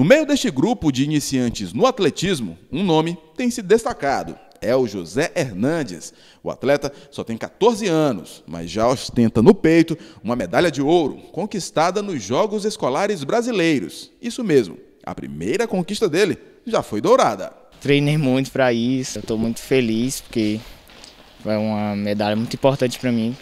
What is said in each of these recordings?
No meio deste grupo de iniciantes no atletismo, um nome tem se destacado. É o José Hernandes. O atleta só tem 14 anos, mas já ostenta no peito uma medalha de ouro conquistada nos Jogos Escolares Brasileiros. Isso mesmo, a primeira conquista dele já foi dourada. Treinei muito para isso, estou muito feliz porque foi é uma medalha muito importante para mim.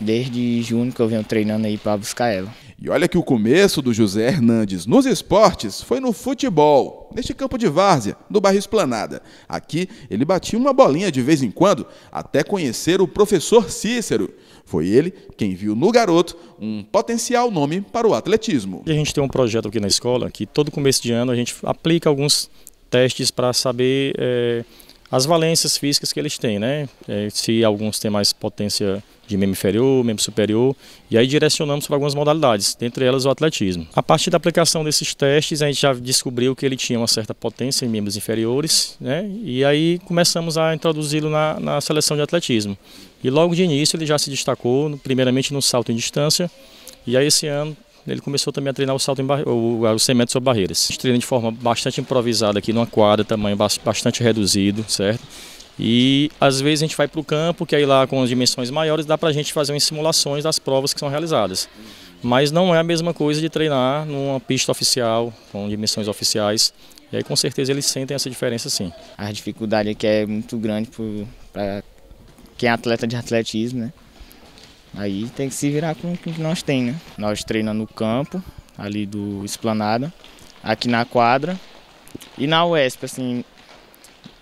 Desde junho que eu venho treinando aí para buscar ela. E olha que o começo do José Hernandes nos esportes foi no futebol, neste campo de várzea, do bairro Esplanada. Aqui ele batia uma bolinha de vez em quando, até conhecer o professor Cícero. Foi ele quem viu no garoto um potencial nome para o atletismo. A gente tem um projeto aqui na escola que todo começo de ano a gente aplica alguns testes para saber. É as valências físicas que eles têm, né? É, se alguns têm mais potência de membro inferior, membro superior, e aí direcionamos para algumas modalidades, dentre elas o atletismo. A partir da aplicação desses testes, a gente já descobriu que ele tinha uma certa potência em membros inferiores, né? e aí começamos a introduzi-lo na, na seleção de atletismo. E logo de início ele já se destacou, primeiramente no salto em distância, e aí esse ano ele começou também a treinar o salto em bar... o, o sobre barreiras. A gente treina de forma bastante improvisada aqui numa quadra, tamanho bastante reduzido, certo? E às vezes a gente vai para o campo, que aí lá com as dimensões maiores dá para a gente fazer umas simulações das provas que são realizadas. Mas não é a mesma coisa de treinar numa pista oficial, com dimensões oficiais. E aí com certeza eles sentem essa diferença sim. A dificuldade aqui é muito grande para quem é atleta de atletismo, né? Aí tem que se virar com o que nós tem, né? Nós treinamos no campo, ali do Esplanada, aqui na quadra e na UESP, assim,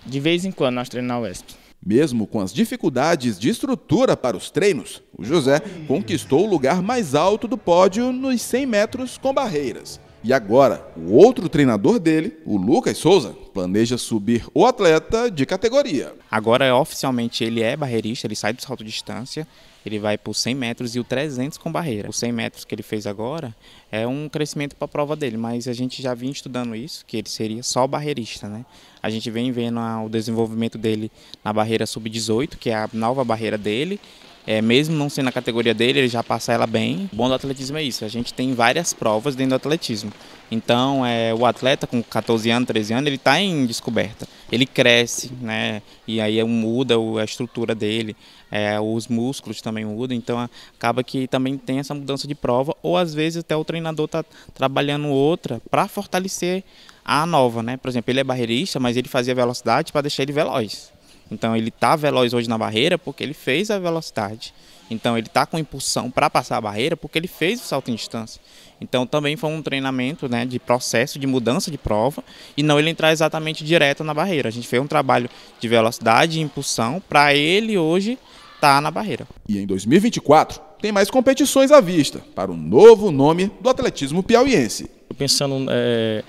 de vez em quando nós treinamos na UESP. Mesmo com as dificuldades de estrutura para os treinos, o José conquistou o lugar mais alto do pódio nos 100 metros com barreiras. E agora, o outro treinador dele, o Lucas Souza, planeja subir o atleta de categoria. Agora, é, oficialmente, ele é barreirista, ele sai do salto de distância, ele vai por 100 metros e o 300 com barreira. Os 100 metros que ele fez agora é um crescimento para a prova dele, mas a gente já vinha estudando isso, que ele seria só barreirista, né? A gente vem vendo o desenvolvimento dele na barreira sub-18, que é a nova barreira dele, é, mesmo não sendo na categoria dele, ele já passa ela bem. O bom do atletismo é isso, a gente tem várias provas dentro do atletismo. Então, é, o atleta com 14 anos, 13 anos, ele está em descoberta. Ele cresce, né? E aí é, muda a estrutura dele, é, os músculos também mudam. Então, acaba que também tem essa mudança de prova. Ou, às vezes, até o treinador está trabalhando outra para fortalecer a nova, né? Por exemplo, ele é barreirista, mas ele fazia velocidade para deixar ele veloz. Então ele está veloz hoje na barreira porque ele fez a velocidade. Então ele está com impulsão para passar a barreira porque ele fez o salto em distância. Então também foi um treinamento né, de processo, de mudança de prova, e não ele entrar exatamente direto na barreira. A gente fez um trabalho de velocidade e impulsão para ele hoje estar tá na barreira. E em 2024 tem mais competições à vista para o novo nome do atletismo piauiense. Pensando é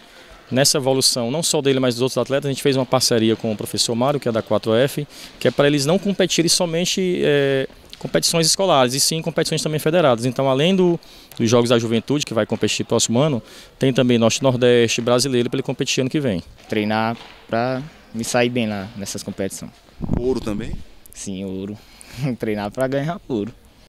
nessa evolução, não só dele, mas dos outros atletas, a gente fez uma parceria com o professor Mário, que é da 4F, que é para eles não competirem somente é, competições escolares, e sim competições também federadas. Então, além do, dos Jogos da Juventude, que vai competir próximo ano, tem também Norte-Nordeste brasileiro para ele competir ano que vem. Treinar para me sair bem lá nessas competições. Ouro também? Sim, ouro. Treinar para ganhar ouro.